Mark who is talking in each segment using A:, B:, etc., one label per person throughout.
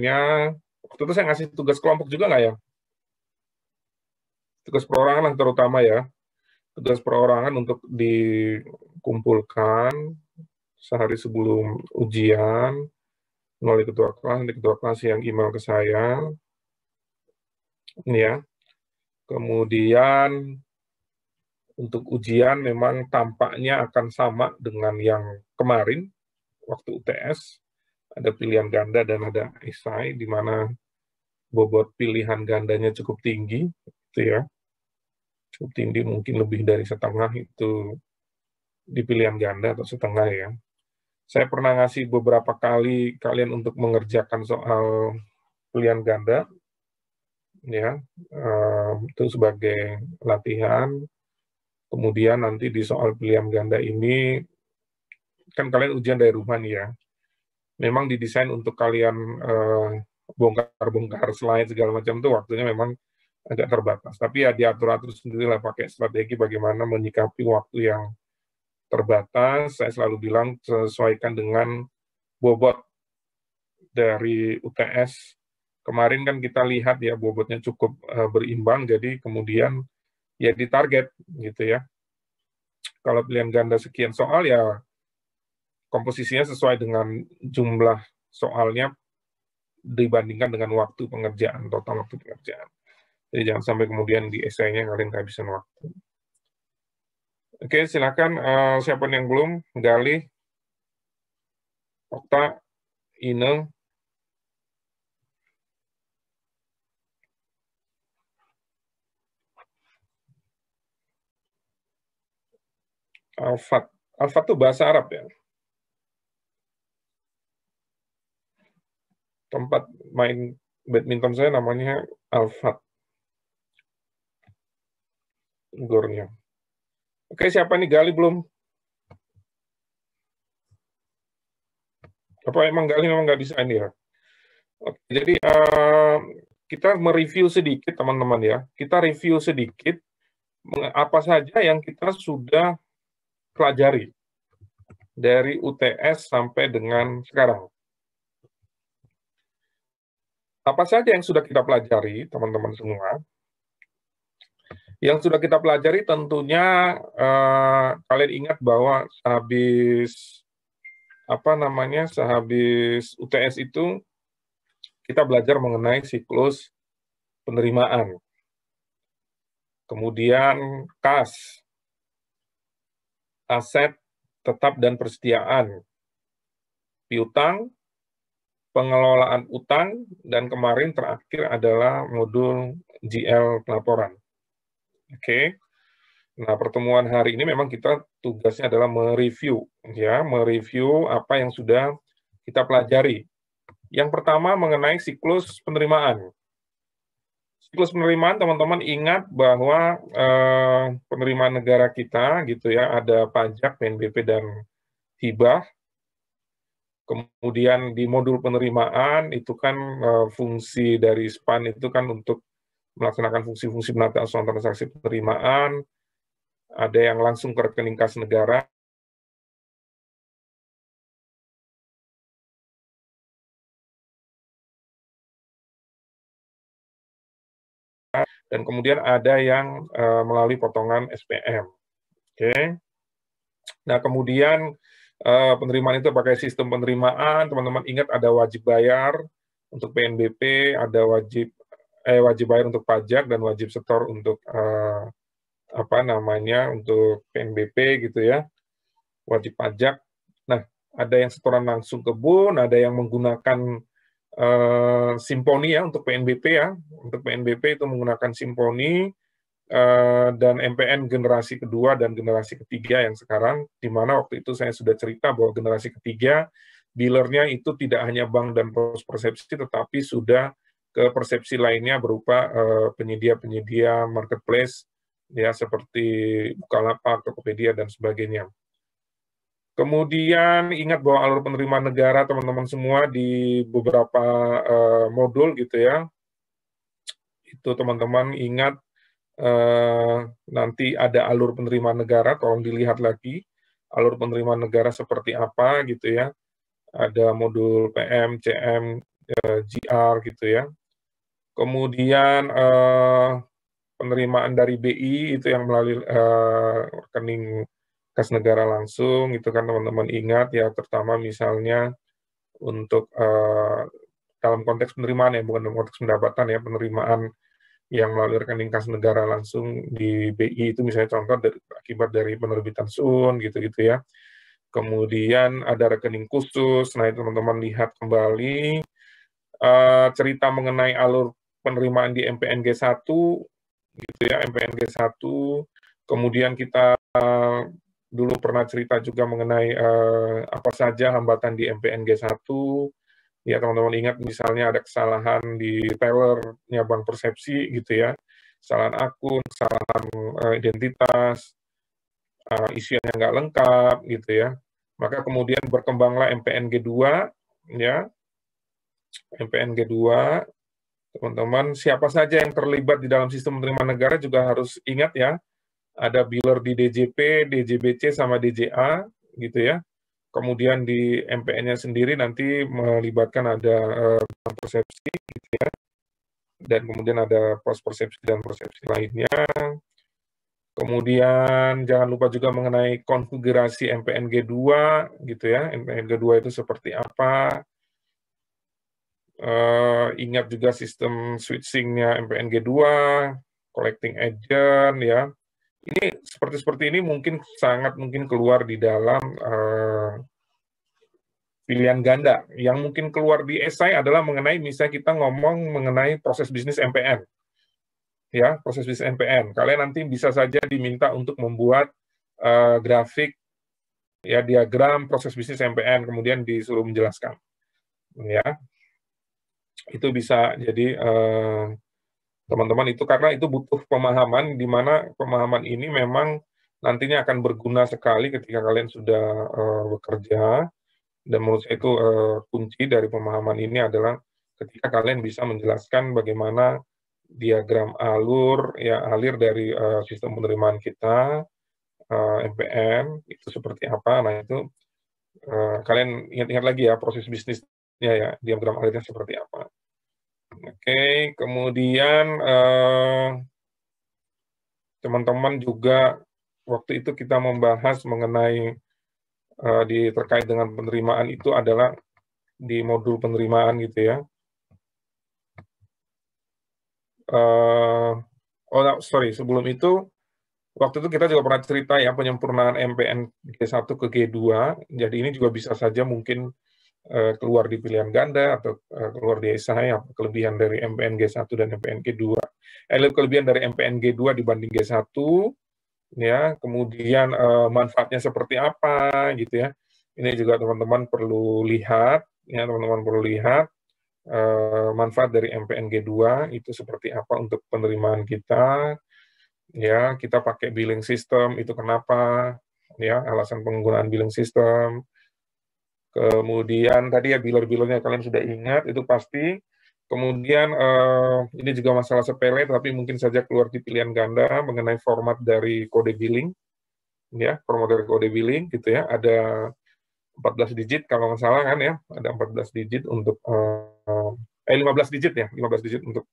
A: misalnya waktu itu saya ngasih tugas kelompok juga nggak ya? Tugas perorangan terutama ya. Tugas perorangan untuk dikumpulkan sehari sebelum ujian melalui ketua kelas, nanti ketua kelas yang email ke saya. Ini ya. Kemudian untuk ujian memang tampaknya akan sama dengan yang kemarin waktu UTS ada pilihan ganda dan ada esai di mana bobot pilihan gandanya cukup tinggi itu ya cukup tinggi mungkin lebih dari setengah itu di pilihan ganda atau setengah ya saya pernah ngasih beberapa kali kalian untuk mengerjakan soal pilihan ganda ya ehm, itu sebagai latihan kemudian nanti di soal pilihan ganda ini kan kalian ujian dari rumah nih ya memang didesain untuk kalian eh, bongkar-bongkar slide segala macam itu waktunya memang agak terbatas. Tapi ya diatur-atur sendirilah pakai strategi bagaimana menyikapi waktu yang terbatas. Saya selalu bilang sesuaikan dengan bobot dari UTS. Kemarin kan kita lihat ya bobotnya cukup uh, berimbang, jadi kemudian ya ditarget gitu ya. Kalau pilihan ganda sekian soal ya komposisinya sesuai dengan jumlah soalnya dibandingkan dengan waktu pengerjaan, total waktu pengerjaan. Jadi jangan sampai kemudian di esainya kalian kehabisan waktu. Oke, silakan uh, siapa yang belum? Gali, Okta, Ineng. Alfat. Alfat itu bahasa Arab ya? tempat main badminton saya namanya Alfat. Gornya. Oke, siapa nih Gali belum? Apa emang Gali memang nggak bisa ini ya? Oke, jadi uh, kita mereview sedikit teman-teman ya. Kita review sedikit apa saja yang kita sudah pelajari dari UTS sampai dengan sekarang. Apa saja yang sudah kita pelajari, teman-teman semua? Yang sudah kita pelajari tentunya eh, kalian ingat bahwa habis apa namanya sehabis UTS itu kita belajar mengenai siklus penerimaan. Kemudian kas, aset tetap dan persediaan, piutang, pengelolaan utang, dan kemarin terakhir adalah modul GL pelaporan. Oke. Okay. Nah, pertemuan hari ini memang kita tugasnya adalah mereview ya, mereview apa yang sudah kita pelajari. Yang pertama mengenai siklus penerimaan. Siklus penerimaan teman-teman ingat bahwa eh, penerimaan negara kita gitu ya, ada pajak, PNBP dan hibah. Kemudian di modul penerimaan itu kan eh, fungsi dari span itu kan untuk melaksanakan fungsi-fungsi penataan transaksi penerimaan, ada yang langsung ke rekening kas negara, dan kemudian ada yang eh, melalui potongan SPM. Oke. Okay. Nah, kemudian Eh, penerimaan itu pakai sistem penerimaan, teman-teman ingat ada wajib bayar untuk PNBP, ada wajib eh wajib bayar untuk pajak dan wajib setor untuk uh, apa namanya untuk PNBP gitu ya. Wajib pajak. Nah, ada yang setoran langsung ke BUN, ada yang menggunakan uh, simponi ya untuk PNBP ya. Untuk PNBP itu menggunakan simponi Eh, dan MPN generasi kedua dan generasi ketiga yang sekarang, di mana waktu itu saya sudah cerita bahwa generasi ketiga dealernya itu tidak hanya bank dan pos persepsi, tetapi sudah ke persepsi lainnya berupa eh, penyedia-penyedia uh, marketplace ya seperti Bukalapak, Tokopedia dan sebagainya. Kemudian ingat bahwa alur penerimaan negara teman-teman semua di beberapa uh, modul gitu ya. Itu teman-teman ingat Eh, nanti ada alur penerimaan negara, tolong dilihat lagi alur penerimaan negara seperti apa gitu ya. Ada modul PM, CM, eh, GR gitu ya. Kemudian eh, penerimaan dari BI itu yang melalui eh, rekening kas negara langsung itu kan teman-teman ingat ya terutama misalnya untuk eh, dalam konteks penerimaan ya bukan dalam konteks pendapatan ya penerimaan yang melalui rekening kas negara langsung di BI itu misalnya contoh dari, akibat dari penerbitan SUN gitu-gitu ya. Kemudian ada rekening khusus. Nah, itu teman-teman lihat kembali uh, cerita mengenai alur penerimaan di MPNG 1 gitu ya, MPNG 1. Kemudian kita uh, dulu pernah cerita juga mengenai uh, apa saja hambatan di MPNG 1 ya teman-teman ingat misalnya ada kesalahan di tellernya bank persepsi gitu ya kesalahan akun kesalahan uh, identitas uh, eh, isian yang nggak lengkap gitu ya maka kemudian berkembanglah MPNG 2 ya MPNG 2 teman-teman siapa saja yang terlibat di dalam sistem penerimaan negara juga harus ingat ya ada biller di DJP, DJBC sama DJA gitu ya kemudian di MPN-nya sendiri nanti melibatkan ada uh, persepsi gitu ya dan kemudian ada pos persepsi dan persepsi lainnya kemudian jangan lupa juga mengenai konfigurasi MPN g 2 gitu ya MPN g 2 itu seperti apa uh, ingat juga sistem switchingnya g 2 collecting agent ya ini seperti seperti ini mungkin sangat mungkin keluar di dalam uh, pilihan ganda. Yang mungkin keluar di esai adalah mengenai misalnya kita ngomong mengenai proses bisnis MPN. Ya, proses bisnis MPN. Kalian nanti bisa saja diminta untuk membuat uh, grafik ya diagram proses bisnis MPN kemudian disuruh menjelaskan. Ya. Itu bisa jadi uh, teman-teman itu karena itu butuh pemahaman di mana pemahaman ini memang nantinya akan berguna sekali ketika kalian sudah uh, bekerja dan menurut saya itu uh, kunci dari pemahaman ini adalah ketika kalian bisa menjelaskan bagaimana diagram alur ya alir dari uh, sistem penerimaan kita uh, MPM itu seperti apa nah itu uh, kalian ingat-ingat lagi ya proses bisnisnya ya diagram alirnya seperti apa Oke, kemudian eh, teman-teman eh, juga waktu itu kita membahas mengenai eh, di terkait dengan penerimaan itu adalah di modul penerimaan gitu ya. Eh, oh, sorry, sebelum itu waktu itu kita juga pernah cerita ya penyempurnaan MPN G1 ke G2. Jadi ini juga bisa saja mungkin Eh, keluar di pilihan ganda atau eh, keluar di SHI apa kelebihan dari MPNG 1 dan MPNG 2. Eh, kelebihan dari MPNG 2 dibanding G1 ya, kemudian eh, manfaatnya seperti apa gitu ya. Ini juga teman-teman perlu lihat ya teman-teman perlu lihat eh, manfaat dari MPNG 2 itu seperti apa untuk penerimaan kita. Ya, kita pakai billing system itu kenapa? Ya, alasan penggunaan billing system Kemudian tadi ya bilor-bilornya kalian sudah ingat itu pasti. Kemudian uh, ini juga masalah sepele tapi mungkin saja keluar di pilihan ganda mengenai format dari kode billing. Ya, format dari kode billing gitu ya. Ada 14 digit kalau nggak salah kan ya. Ada 14 digit untuk eh 15 eh, digit ya, 15 digit untuk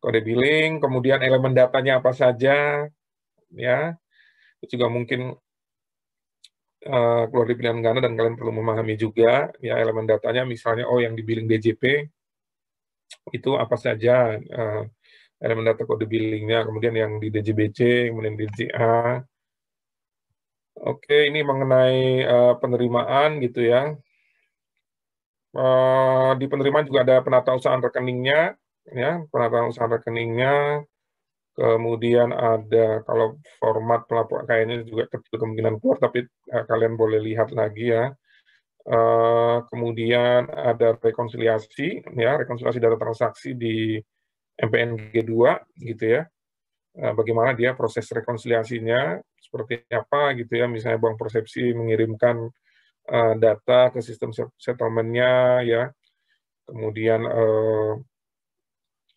A: kode billing, kemudian elemen datanya apa saja ya. Itu juga mungkin uh, keluar di pilihan ganda dan kalian perlu memahami juga ya elemen datanya misalnya oh yang di billing DJP itu apa saja uh, elemen data kode billingnya kemudian yang di DJBC kemudian di DJA oke ini mengenai uh, penerimaan gitu ya uh, di penerimaan juga ada penata usaha rekeningnya ya penataan usaha rekeningnya Kemudian ada kalau format pelaporan ini juga kecil kemungkinan keluar, tapi uh, kalian boleh lihat lagi ya. Uh, kemudian ada rekonsiliasi, ya rekonsiliasi data transaksi di MPNG 2, gitu ya. Uh, bagaimana dia proses rekonsiliasinya, seperti apa, gitu ya. Misalnya bank persepsi mengirimkan uh, data ke sistem settlementnya, ya. Kemudian uh,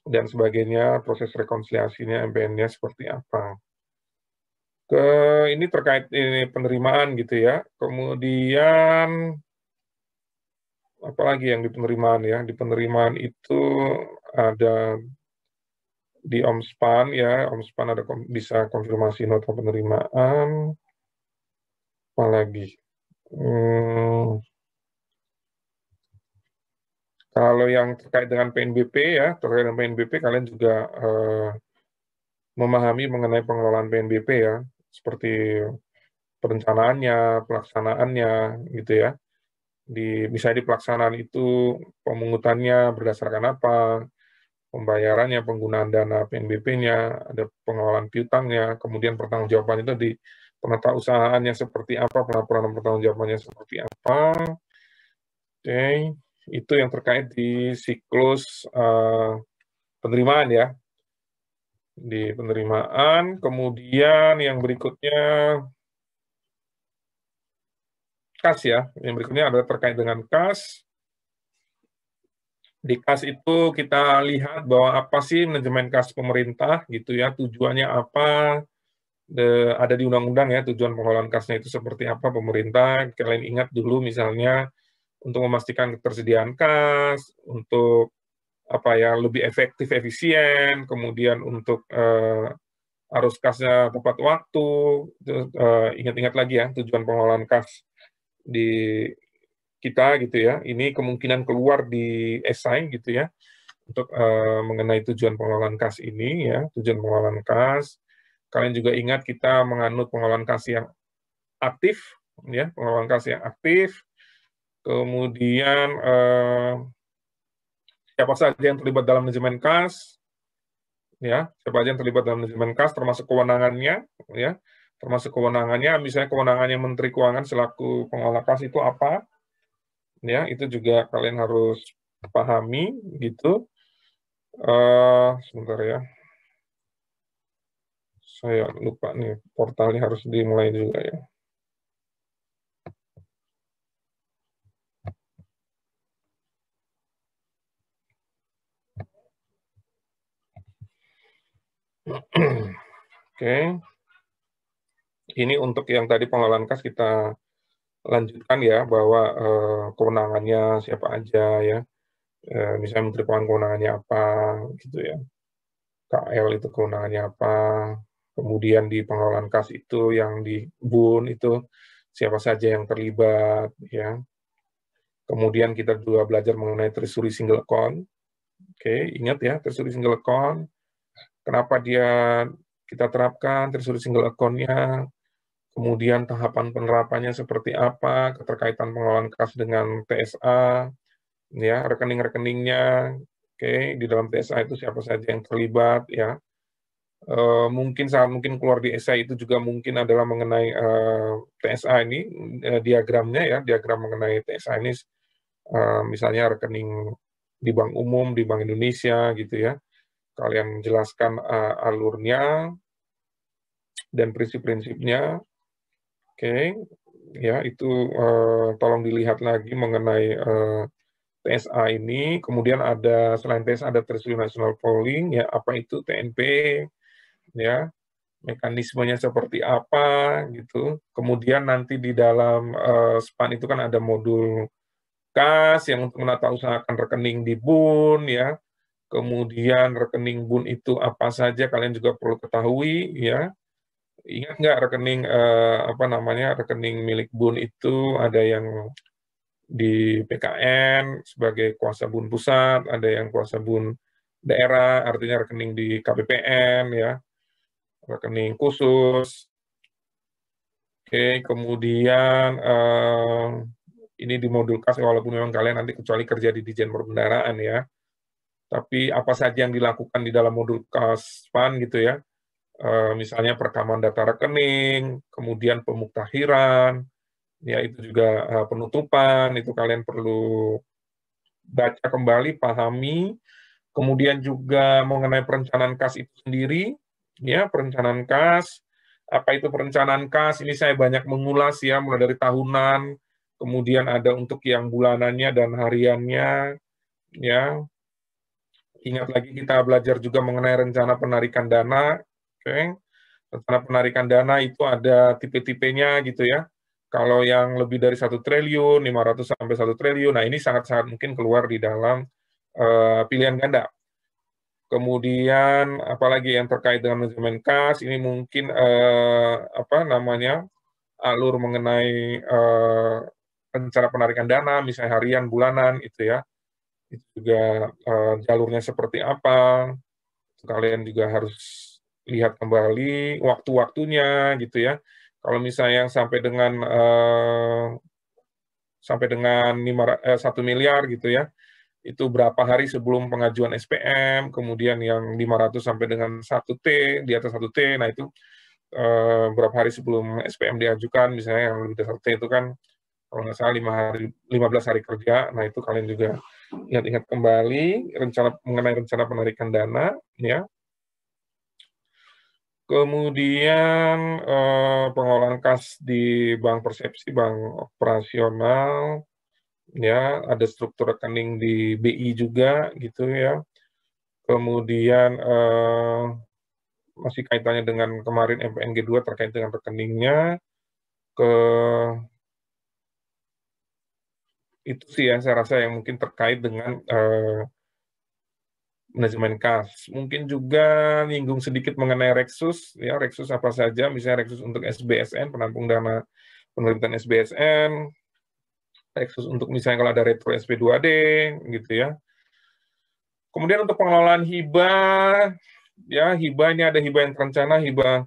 A: dan sebagainya, proses rekonsiliasinya, MPN-nya seperti apa. Ke, ini terkait ini penerimaan gitu ya. Kemudian apalagi yang di penerimaan ya? Di penerimaan itu ada di Omspan ya, Omspan ada kom bisa konfirmasi nota penerimaan. Apalagi? Hmm, kalau yang terkait dengan PNBP ya, terkait dengan PNBP kalian juga eh, memahami mengenai pengelolaan PNBP ya, seperti perencanaannya, pelaksanaannya gitu ya. Di bisa di pelaksanaan itu pemungutannya berdasarkan apa, pembayarannya, penggunaan dana PNBP-nya, ada pengelolaan piutangnya, kemudian pertanggungjawaban itu di penata usahaannya seperti apa, pelaporan pertanggungjawabannya seperti apa. Oke. Okay itu yang terkait di siklus eh, penerimaan ya. Di penerimaan, kemudian yang berikutnya kas ya. Yang berikutnya adalah terkait dengan kas. Di kas itu kita lihat bahwa apa sih manajemen kas pemerintah gitu ya, tujuannya apa, de, ada di undang-undang ya tujuan pengelolaan kasnya itu seperti apa pemerintah kalian ingat dulu misalnya untuk memastikan ketersediaan kas, untuk apa ya lebih efektif efisien, kemudian untuk uh, arus kasnya tepat waktu. Eh, ingat-ingat uh, lagi ya tujuan pengelolaan kas di kita gitu ya. Ini kemungkinan keluar di esai gitu ya untuk uh, mengenai tujuan pengelolaan kas ini ya, tujuan pengelolaan kas. Kalian juga ingat kita menganut pengelolaan kas yang aktif ya, pengelolaan kas yang aktif kemudian eh, siapa saja yang terlibat dalam manajemen kas, ya siapa saja yang terlibat dalam manajemen kas termasuk kewenangannya, ya termasuk kewenangannya, misalnya kewenangannya Menteri Keuangan selaku pengelola kas itu apa, ya itu juga kalian harus pahami gitu. Uh, sebentar ya, saya lupa nih portalnya harus dimulai juga ya. Oke. Ini untuk yang tadi pengelolaan kas kita lanjutkan ya bahwa eh, kewenangannya siapa aja ya. Eh, misalnya Menteri Keuangan kewenangannya apa gitu ya. KL itu kewenangannya apa, kemudian di pengelolaan kas itu yang di BUN itu siapa saja yang terlibat ya. Kemudian kita juga belajar mengenai treasury Single Account. Oke, ingat ya treasury Single Account kenapa dia kita terapkan, tersebut single account-nya, kemudian tahapan penerapannya seperti apa, keterkaitan pengelolaan kas dengan TSA, ya rekening-rekeningnya, oke okay, di dalam TSA itu siapa saja yang terlibat, ya e, mungkin saat mungkin keluar di SI itu juga mungkin adalah mengenai e, eh, TSA ini e, diagramnya ya, diagram mengenai TSA ini e, misalnya rekening di bank umum, di bank Indonesia gitu ya, kalian jelaskan uh, alurnya dan prinsip-prinsipnya. Oke, okay. ya itu uh, tolong dilihat lagi mengenai uh, eh, TSA ini. Kemudian ada selain TSA ada Treasury National Polling, ya apa itu TNP, ya mekanismenya seperti apa gitu. Kemudian nanti di dalam uh, SPAN itu kan ada modul kas yang untuk menata usahakan rekening di BUN ya kemudian rekening bun itu apa saja kalian juga perlu ketahui ya ingat nggak rekening eh, apa namanya rekening milik bun itu ada yang di PKN sebagai kuasa bun pusat ada yang kuasa bun daerah artinya rekening di KPPN ya rekening khusus oke kemudian eh, ini di modul kas walaupun memang kalian nanti kecuali kerja di Dijen Perbendaraan ya tapi apa saja yang dilakukan di dalam modul KASPAN gitu ya, e, misalnya perekaman data rekening, kemudian pemuktahiran, ya itu juga eh, penutupan, itu kalian perlu baca kembali, pahami, kemudian juga mengenai perencanaan kas itu sendiri, ya perencanaan kas, apa itu perencanaan kas, ini saya banyak mengulas ya, mulai dari tahunan, kemudian ada untuk yang bulanannya dan hariannya, ya ingat lagi kita belajar juga mengenai rencana penarikan dana. Oke. Okay. Rencana penarikan dana itu ada tipe-tipenya gitu ya. Kalau yang lebih dari satu triliun, 500 sampai satu triliun, nah ini sangat-sangat mungkin keluar di dalam uh, pilihan ganda. Kemudian apalagi yang terkait dengan manajemen kas, ini mungkin uh, apa namanya alur mengenai uh, rencana penarikan dana, misalnya harian, bulanan, itu ya itu juga uh, jalurnya seperti apa kalian juga harus lihat kembali waktu-waktunya gitu ya kalau misalnya sampai dengan uh, sampai dengan lima eh, satu miliar gitu ya itu berapa hari sebelum pengajuan SPM kemudian yang 500 sampai dengan 1T di atas 1T nah itu berapa hari sebelum SPM diajukan misalnya yang lebih dari 1T itu kan kalau nggak salah 5 hari 15 hari kerja nah itu kalian juga ingat-ingat kembali rencana mengenai rencana penarikan dana ya kemudian eh, pengolahan kas di bank persepsi bank operasional ya ada struktur rekening di BI juga gitu ya kemudian eh, masih kaitannya dengan kemarin MPNG 2 terkait dengan rekeningnya ke itu sih ya saya rasa yang mungkin terkait dengan uh, manajemen kas. Mungkin juga nyinggung sedikit mengenai Reksus, ya Reksus apa saja, misalnya Reksus untuk SBSN, penampung dana penerbitan SBSN, Reksus untuk misalnya kalau ada retro SP2D, gitu ya. Kemudian untuk pengelolaan hibah, ya hibah ini ada hibah yang terencana, hibah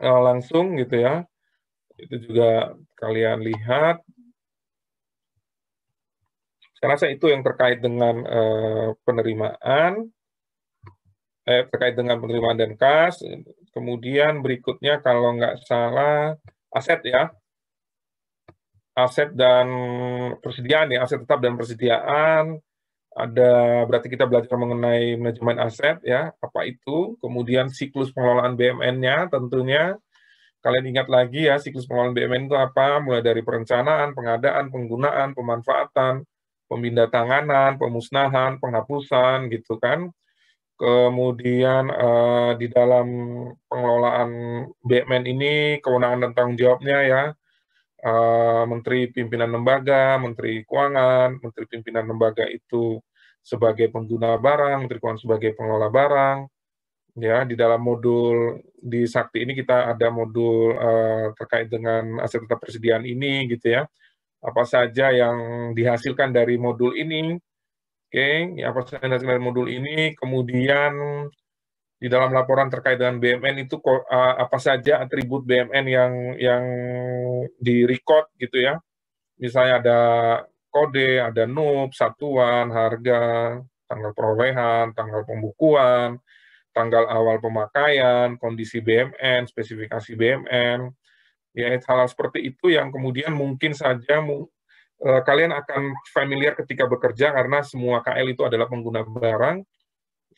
A: uh, langsung gitu ya. Itu juga kalian lihat saya rasa itu yang terkait dengan eh, penerimaan, eh, terkait dengan penerimaan dan kas. Kemudian berikutnya kalau nggak salah aset ya, aset dan persediaan ya, aset tetap dan persediaan. Ada berarti kita belajar mengenai manajemen aset ya, apa itu. Kemudian siklus pengelolaan BMN-nya tentunya kalian ingat lagi ya siklus pengelolaan BMN itu apa mulai dari perencanaan, pengadaan, penggunaan, pemanfaatan, tanganan, pemusnahan, penghapusan gitu kan. Kemudian uh, di dalam pengelolaan Batman ini kewenangan dan tanggung jawabnya ya uh, menteri pimpinan lembaga, menteri keuangan, menteri pimpinan lembaga itu sebagai pengguna barang, menteri keuangan sebagai pengelola barang. Ya, di dalam modul di Sakti ini kita ada modul uh, terkait dengan aset tetap persediaan ini gitu ya apa saja yang dihasilkan dari modul ini, oke, okay, apa saja yang dihasilkan dari modul ini, kemudian di dalam laporan terkait dengan BMN itu apa saja atribut BMN yang yang di record gitu ya, misalnya ada kode, ada NUP, satuan, harga, tanggal perolehan, tanggal pembukuan, tanggal awal pemakaian, kondisi BMN, spesifikasi BMN, ya hal-hal seperti itu yang kemudian mungkin saja mu, eh, kalian akan familiar ketika bekerja karena semua KL itu adalah pengguna barang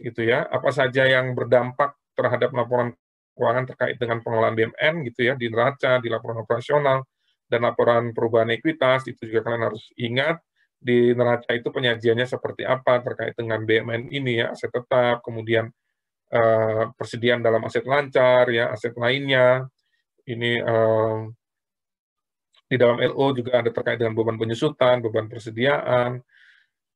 A: gitu ya apa saja yang berdampak terhadap laporan keuangan terkait dengan pengelolaan BMN gitu ya di neraca di laporan operasional dan laporan perubahan ekuitas itu juga kalian harus ingat di neraca itu penyajiannya seperti apa terkait dengan BMN ini ya aset tetap kemudian eh, persediaan dalam aset lancar ya aset lainnya ini um, di dalam LO juga ada terkait dengan beban penyusutan, beban persediaan.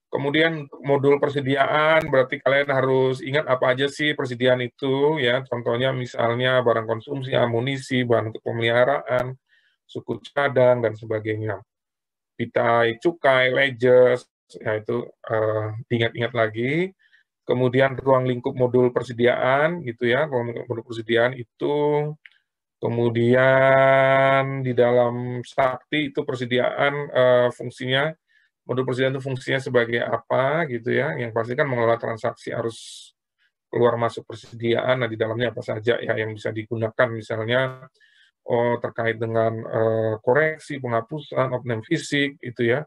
A: Kemudian modul persediaan berarti kalian harus ingat apa aja sih persediaan itu ya. Contohnya misalnya barang konsumsi, amunisi, bahan untuk pemeliharaan, suku cadang dan sebagainya. Pitai, cukai, ledger, ya itu uh, eh, ingat ingat lagi. Kemudian ruang lingkup modul persediaan gitu ya. Ruang modul persediaan itu Kemudian di dalam sakti itu persediaan uh, fungsinya, modul persediaan itu fungsinya sebagai apa gitu ya, yang pasti kan mengelola transaksi harus keluar masuk persediaan, nah di dalamnya apa saja ya yang bisa digunakan misalnya oh, terkait dengan uh, koreksi, penghapusan, opname fisik itu ya,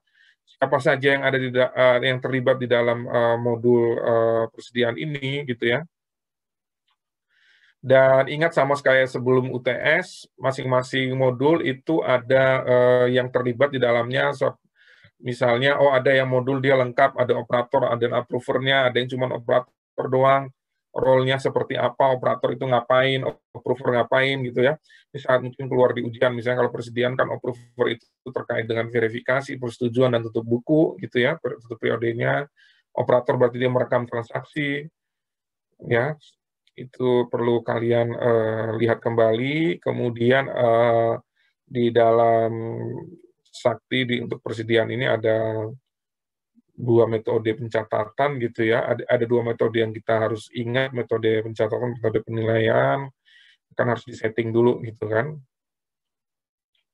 A: apa saja yang ada di eh, yang terlibat di dalam uh, modul uh, persediaan ini gitu ya dan ingat sama sekali sebelum UTS, masing-masing modul itu ada uh, yang terlibat di dalamnya. So, misalnya, oh ada yang modul dia lengkap, ada operator, ada approvernya, ada yang cuma operator doang, role seperti apa, operator itu ngapain, approver ngapain gitu ya. Ini saat mungkin keluar di ujian, misalnya kalau persediaan kan approver itu terkait dengan verifikasi, persetujuan, dan tutup buku gitu ya, tutup periodenya. Operator berarti dia merekam transaksi, ya itu perlu kalian uh, lihat kembali. Kemudian uh, di dalam sakti di untuk persediaan ini ada dua metode pencatatan gitu ya. Ada, ada dua metode yang kita harus ingat, metode pencatatan, metode penilaian, kan harus disetting dulu gitu kan.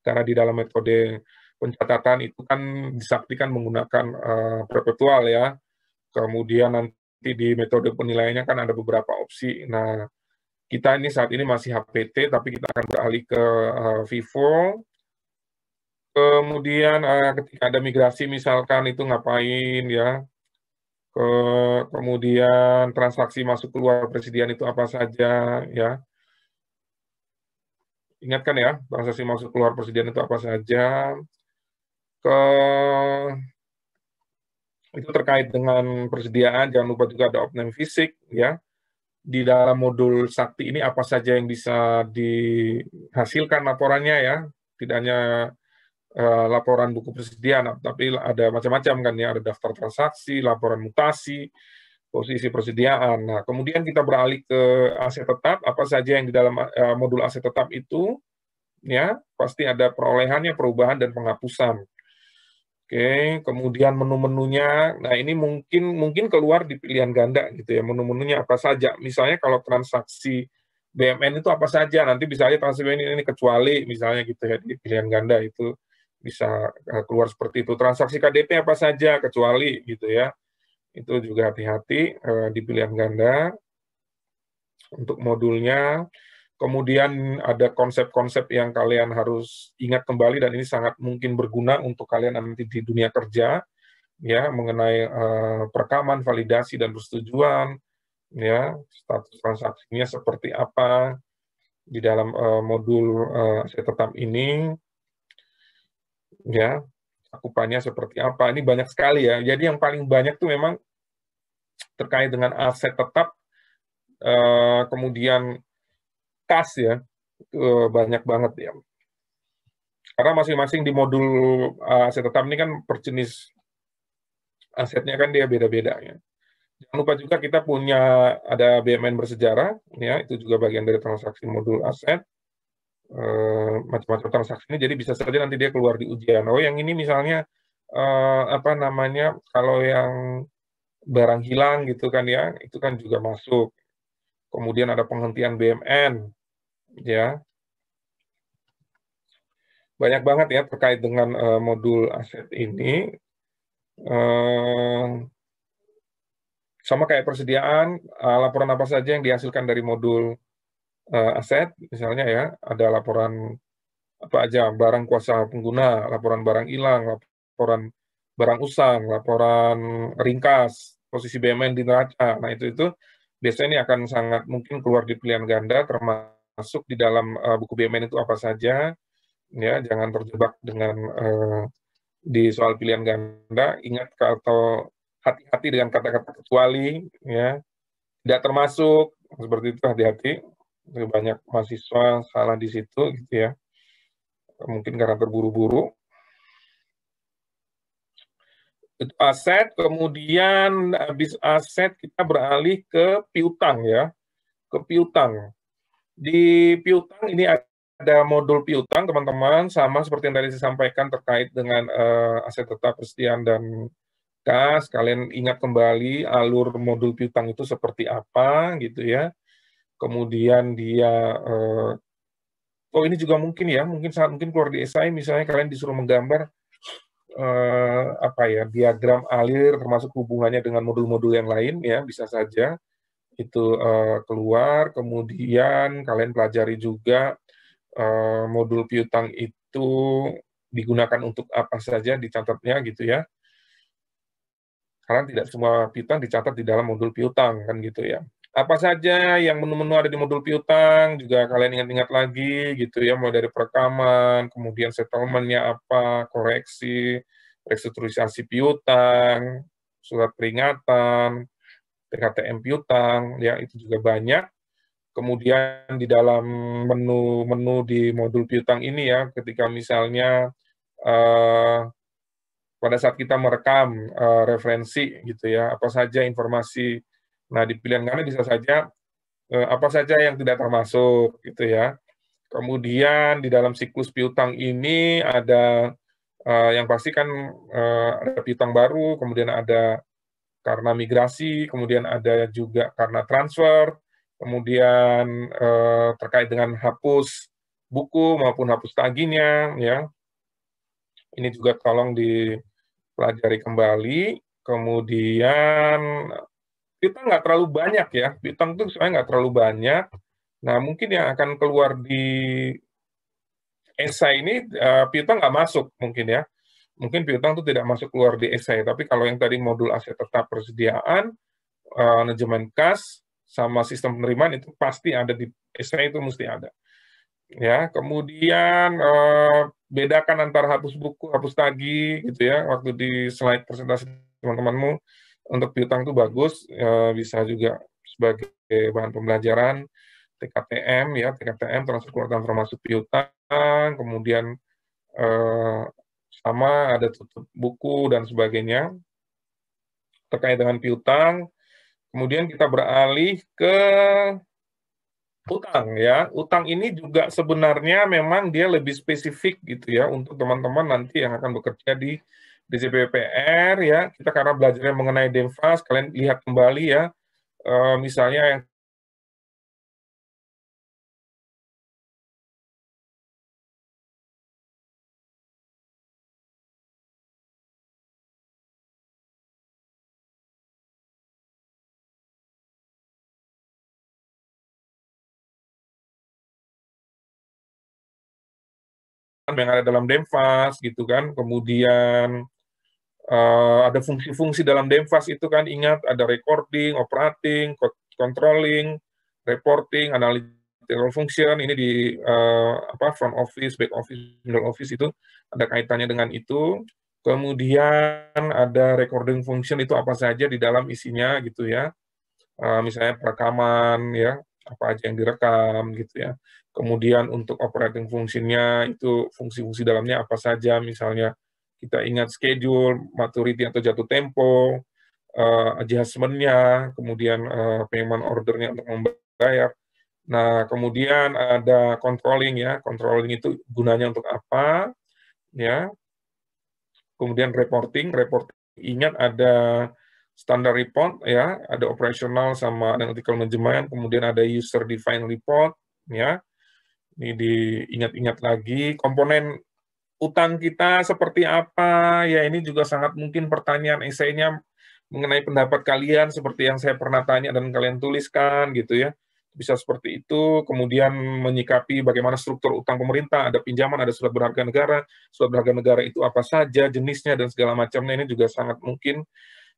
A: Karena di dalam metode pencatatan itu kan disaktikan menggunakan uh, perpetual ya. Kemudian nanti nanti di metode penilaiannya kan ada beberapa opsi. Nah, kita ini saat ini masih HPT, tapi kita akan beralih ke uh, eh, Vivo. Kemudian uh, ketika ada migrasi misalkan itu ngapain ya. Ke, kemudian transaksi masuk keluar presidian itu apa saja ya. Ingatkan ya, transaksi masuk keluar presidian itu apa saja. Ke itu terkait dengan persediaan jangan lupa juga ada opname fisik ya di dalam modul sakti ini apa saja yang bisa dihasilkan laporannya ya tidak hanya uh, laporan buku persediaan tapi ada macam-macam kan ya ada daftar transaksi laporan mutasi posisi persediaan nah kemudian kita beralih ke aset tetap apa saja yang di dalam uh, modul aset tetap itu ya pasti ada perolehannya perubahan dan penghapusan Oke, kemudian menu-menunya. Nah, ini mungkin mungkin keluar di pilihan ganda gitu ya. Menu-menunya apa saja? Misalnya kalau transaksi BMN itu apa saja? Nanti bisa aja transaksi BMN ini, ini kecuali misalnya gitu ya di pilihan ganda itu bisa eh, keluar seperti itu. Transaksi KDP apa saja kecuali gitu ya. Itu juga hati-hati eh, di pilihan ganda untuk modulnya. Kemudian ada konsep-konsep yang kalian harus ingat kembali dan ini sangat mungkin berguna untuk kalian nanti di dunia kerja ya mengenai uh, perekaman, validasi dan persetujuan ya, status transaksinya seperti apa di dalam uh, modul uh, eh, saya tetap ini ya, cakupannya seperti apa. Ini banyak sekali ya. Jadi yang paling banyak tuh memang terkait dengan aset tetap uh, kemudian kas ya eh, banyak banget ya karena masing-masing di modul eh, aset tetap ini kan perjenis asetnya kan dia beda-beda ya. Jangan lupa juga kita punya ada BMN bersejarah ya itu juga bagian dari transaksi modul aset eh, macam-macam transaksi ini jadi bisa saja nanti dia keluar di ujian. Oh yang ini misalnya apa namanya kalau yang barang hilang gitu kan ya itu kan juga masuk kemudian ada penghentian BMN, ya. Banyak banget ya terkait dengan uh, modul aset ini. Uh, sama kayak persediaan, uh, laporan apa saja yang dihasilkan dari modul uh, aset, misalnya ya, ada laporan apa aja, barang kuasa pengguna, laporan barang hilang, laporan barang usang, laporan ringkas, posisi BMN di neraca. Nah, itu itu Biasanya ini akan sangat mungkin keluar di pilihan ganda termasuk di dalam uh, buku BMN itu apa saja ya jangan terjebak dengan uh, di soal pilihan ganda ingat atau hati-hati dengan kata-kata kecuali ya tidak termasuk seperti itu hati-hati banyak mahasiswa salah di situ gitu ya mungkin karena terburu-buru itu aset kemudian habis aset kita beralih ke piutang ya ke piutang di piutang ini ada modul piutang teman-teman sama seperti yang tadi saya sampaikan terkait dengan uh, aset tetap persediaan dan kas kalian ingat kembali alur modul piutang itu seperti apa gitu ya kemudian dia uh, oh ini juga mungkin ya mungkin saat mungkin keluar di SI misalnya kalian disuruh menggambar eh, apa ya diagram alir termasuk hubungannya dengan modul-modul yang lain ya bisa saja itu eh, keluar kemudian kalian pelajari juga eh, modul piutang itu digunakan untuk apa saja dicatatnya gitu ya karena tidak semua piutang dicatat di dalam modul piutang kan gitu ya apa saja yang menu-menu ada di modul piutang juga kalian ingat-ingat lagi gitu ya mulai dari perekaman kemudian settlementnya apa koreksi restrukturisasi piutang surat peringatan PKTM piutang ya itu juga banyak kemudian di dalam menu-menu di modul piutang ini ya ketika misalnya uh, pada saat kita merekam uh, referensi gitu ya apa saja informasi Nah, di pilihan ganda bisa saja eh, apa saja yang tidak termasuk gitu ya. Kemudian di dalam siklus piutang ini ada eh, yang pasti kan eh, ada piutang baru, kemudian ada karena migrasi, kemudian ada juga karena transfer, kemudian eh, terkait dengan hapus buku maupun hapus taginya ya. Ini juga tolong dipelajari kembali. Kemudian piutang nggak terlalu banyak ya, piutang itu sebenarnya nggak terlalu banyak. Nah, mungkin yang akan keluar di esai ini, uh, eh, Piutang nggak masuk mungkin ya. Mungkin Piutang itu tidak masuk keluar di esai, tapi kalau yang tadi modul aset tetap persediaan, uh, manajemen kas, sama sistem penerimaan itu pasti ada di esai itu mesti ada. Ya, kemudian eh, bedakan antara hapus buku, hapus tagi gitu ya, waktu di slide presentasi teman-temanmu untuk piutang itu bagus, e, bisa juga sebagai bahan pembelajaran TKTM ya, TKTM transfer keluar piutang, kemudian e, sama ada tutup buku dan sebagainya terkait dengan piutang. Kemudian kita beralih ke utang ya. Utang ini juga sebenarnya memang dia lebih spesifik gitu ya untuk teman-teman nanti yang akan bekerja di DJPPR ya kita karena belajarnya mengenai Denfas kalian lihat kembali ya e, misalnya yang yang ada dalam Denfas gitu kan kemudian Uh, ada fungsi-fungsi dalam Demfas itu kan ingat ada recording, operating, controlling, reporting, analytical function ini di uh, apa front office, back office, middle office itu ada kaitannya dengan itu. Kemudian ada recording function itu apa saja di dalam isinya gitu ya. Uh, misalnya perekaman ya, apa aja yang direkam gitu ya. Kemudian untuk operating fungsinya itu fungsi-fungsi dalamnya apa saja misalnya kita ingat schedule, maturity atau jatuh tempo, uh, adjustment-nya, kemudian uh, payment ordernya untuk membayar. Nah, kemudian ada controlling ya, controlling itu gunanya untuk apa, ya. Kemudian reporting, reporting ingat ada standar report ya, ada operational sama analytical management, kemudian ada user defined report ya. Ini diingat-ingat lagi komponen utang kita seperti apa? Ya ini juga sangat mungkin pertanyaan esainya mengenai pendapat kalian seperti yang saya pernah tanya dan kalian tuliskan gitu ya. Bisa seperti itu, kemudian menyikapi bagaimana struktur utang pemerintah, ada pinjaman, ada surat berharga negara, surat berharga negara itu apa saja, jenisnya, dan segala macamnya ini juga sangat mungkin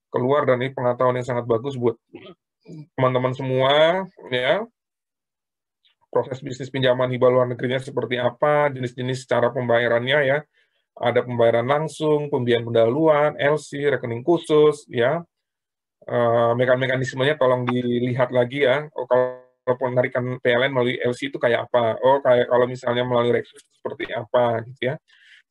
A: keluar dan ini pengetahuan yang sangat bagus buat teman-teman semua ya proses bisnis pinjaman hibah luar negerinya seperti apa, jenis-jenis cara pembayarannya ya. Ada pembayaran langsung, pembiayaan pendahuluan, LC, rekening khusus ya. Uh, mekanismenya tolong dilihat lagi ya. Oh, kalau penarikan PLN melalui LC itu kayak apa? Oh, kayak kalau misalnya melalui reksus seperti apa gitu ya.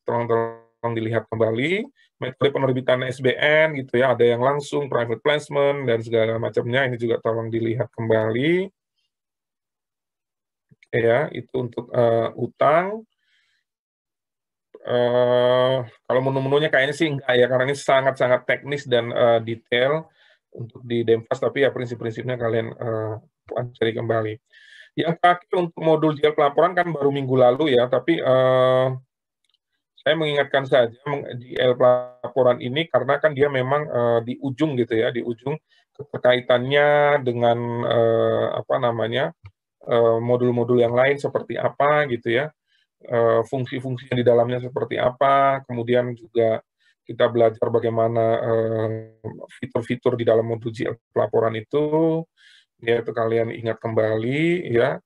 A: Tolong-tolong dilihat kembali metode penerbitan SBN gitu ya, ada yang langsung private placement dan segala macamnya ini juga tolong dilihat kembali ya itu untuk uh, utang. Uh, kalau menu-menunya kayaknya sih enggak ya karena ini sangat-sangat teknis dan uh, detail untuk di Dempas tapi ya prinsip-prinsipnya kalian uh, cari kembali. Yang terakhir untuk modul JL pelaporan kan baru minggu lalu ya tapi uh, saya mengingatkan saja di JL pelaporan ini karena kan dia memang uh, di ujung gitu ya di ujung keterkaitannya dengan uh, apa namanya Eh, modul-modul yang lain seperti apa gitu ya, eh, fungsi-fungsi di dalamnya seperti apa, kemudian juga kita belajar bagaimana eh, fitur-fitur di dalam modul GL pelaporan itu, ya itu kalian ingat kembali ya,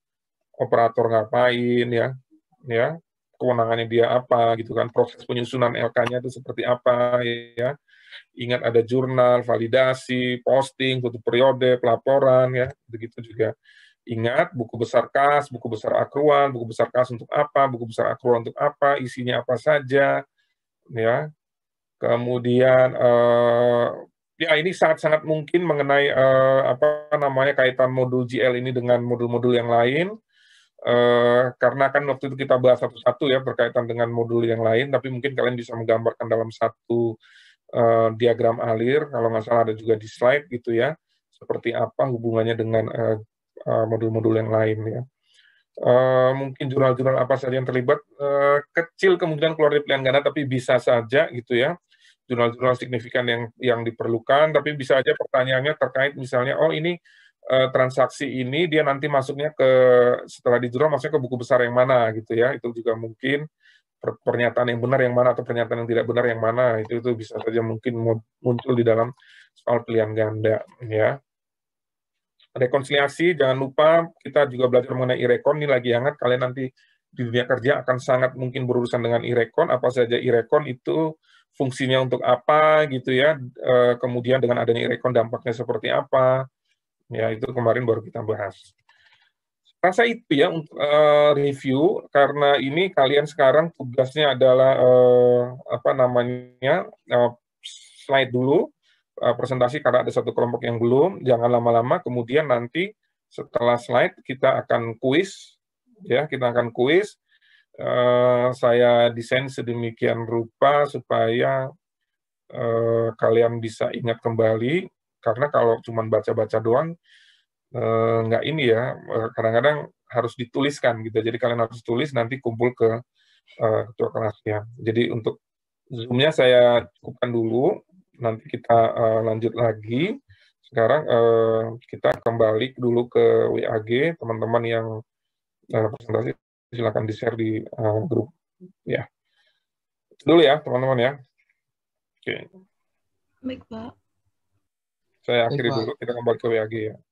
A: operator ngapain ya, ya, kewenangannya dia apa gitu kan, proses penyusunan LK-nya itu seperti apa ya, ingat ada jurnal, validasi, posting, tutup periode, pelaporan ya, begitu juga. Ingat, buku besar kas, buku besar akruan, buku besar kas untuk apa, buku besar akruan untuk apa, isinya apa saja, ya. Kemudian uh, ya ini sangat-sangat mungkin mengenai uh, apa namanya kaitan modul GL ini dengan modul-modul yang lain. Uh, karena kan waktu itu kita bahas satu-satu ya berkaitan dengan modul yang lain, tapi mungkin kalian bisa menggambarkan dalam satu uh, diagram alir, kalau nggak salah ada juga di slide gitu ya, seperti apa hubungannya dengan uh, Eh, modul-modul yang lain ya. Uh, mungkin jurnal-jurnal apa saja yang terlibat uh, kecil kemungkinan keluar di pilihan ganda tapi bisa saja gitu ya jurnal-jurnal signifikan yang yang diperlukan tapi bisa aja pertanyaannya terkait misalnya oh ini uh, transaksi ini dia nanti masuknya ke setelah di jurnal masuknya ke buku besar yang mana gitu ya itu juga mungkin pernyataan yang benar yang mana atau pernyataan yang tidak benar yang mana itu itu bisa saja mungkin muncul di dalam soal pilihan ganda ya rekonsiliasi jangan lupa kita juga belajar mengenai irekon ini lagi hangat kalian nanti di dunia kerja akan sangat mungkin berurusan dengan irekon apa saja irekon itu fungsinya untuk apa gitu ya e, kemudian dengan adanya irekon dampaknya seperti apa ya itu kemarin baru kita bahas rasa itu ya untuk e, review karena ini kalian sekarang tugasnya adalah e, apa namanya slide dulu Eh, presentasi karena ada satu kelompok yang belum, jangan lama-lama. Kemudian nanti setelah slide kita akan kuis, ya kita akan kuis. Uh, saya desain sedemikian rupa supaya uh, kalian bisa ingat kembali. Karena kalau cuma baca-baca doang uh, nggak ini ya, kadang-kadang harus dituliskan gitu. Jadi kalian harus tulis nanti kumpul ke ketua kelasnya. Jadi untuk zoomnya saya cukupkan dulu nanti kita uh, lanjut lagi. Sekarang uh, kita kembali dulu ke WAG, teman-teman yang uh, presentasi silakan di-share di uh, grup ya. Dulu ya, teman-teman ya. Oke. Okay. Baik, Pak. Saya akhiri dulu, kita kembali ke WAG ya.